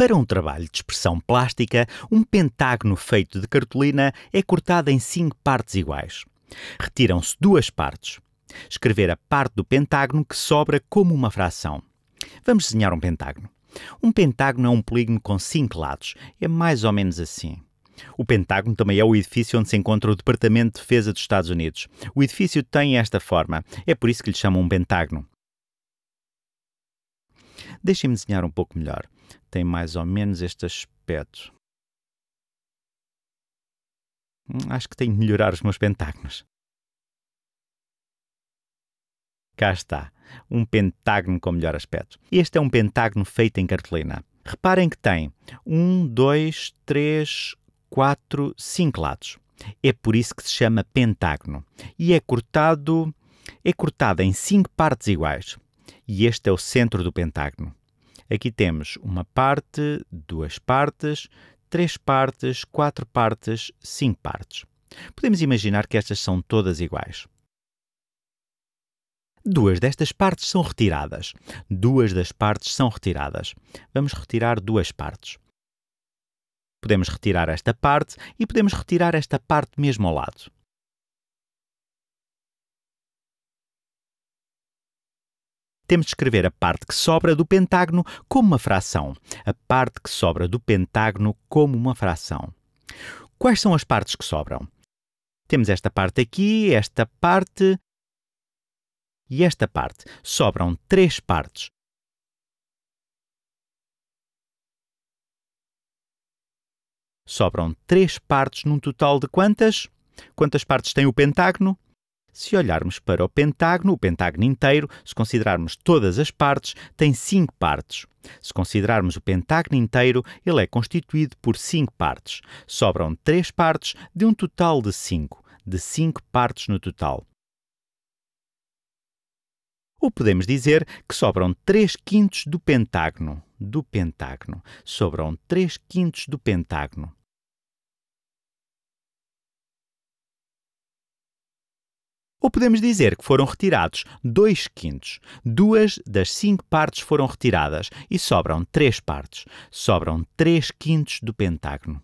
Para um trabalho de expressão plástica, um pentágono feito de cartolina é cortado em cinco partes iguais. Retiram-se duas partes. Escrever a parte do pentágono que sobra como uma fração. Vamos desenhar um pentágono. Um pentágono é um polígono com cinco lados. É mais ou menos assim. O Pentágono também é o edifício onde se encontra o Departamento de Defesa dos Estados Unidos. O edifício tem esta forma, é por isso que lhe chamam um Pentágono. Deixem-me desenhar um pouco melhor. Tem mais ou menos este aspecto. Hum, acho que tenho de melhorar os meus pentágonos. Cá está, um pentágono com melhor aspecto. Este é um pentágono feito em cartolina. Reparem que tem 1, 2, 3, 4, 5 lados. É por isso que se chama pentágono e é cortado é cortado em cinco partes iguais. E este é o centro do pentágono. Aqui temos uma parte, duas partes, três partes, quatro partes, cinco partes. Podemos imaginar que estas são todas iguais. Duas destas partes são retiradas. Duas das partes são retiradas. Vamos retirar duas partes. Podemos retirar esta parte e podemos retirar esta parte mesmo ao lado. temos de escrever a parte que sobra do pentágono como uma fração. A parte que sobra do pentágono como uma fração. Quais são as partes que sobram? Temos esta parte aqui, esta parte e esta parte. Sobram três partes. Sobram três partes num total de quantas? Quantas partes tem o pentágono? Se olharmos para o pentágono, o pentágono inteiro, se considerarmos todas as partes, tem cinco partes. Se considerarmos o pentágono inteiro, ele é constituído por cinco partes. Sobram três partes de um total de cinco, de cinco partes no total. Ou podemos dizer que sobram três quintos do pentágono, do pentágono. Sobram três quintos do pentágono. Ou podemos dizer que foram retirados 2 quintos. Duas das cinco partes foram retiradas e sobram três partes. Sobram 3 quintos do pentágono.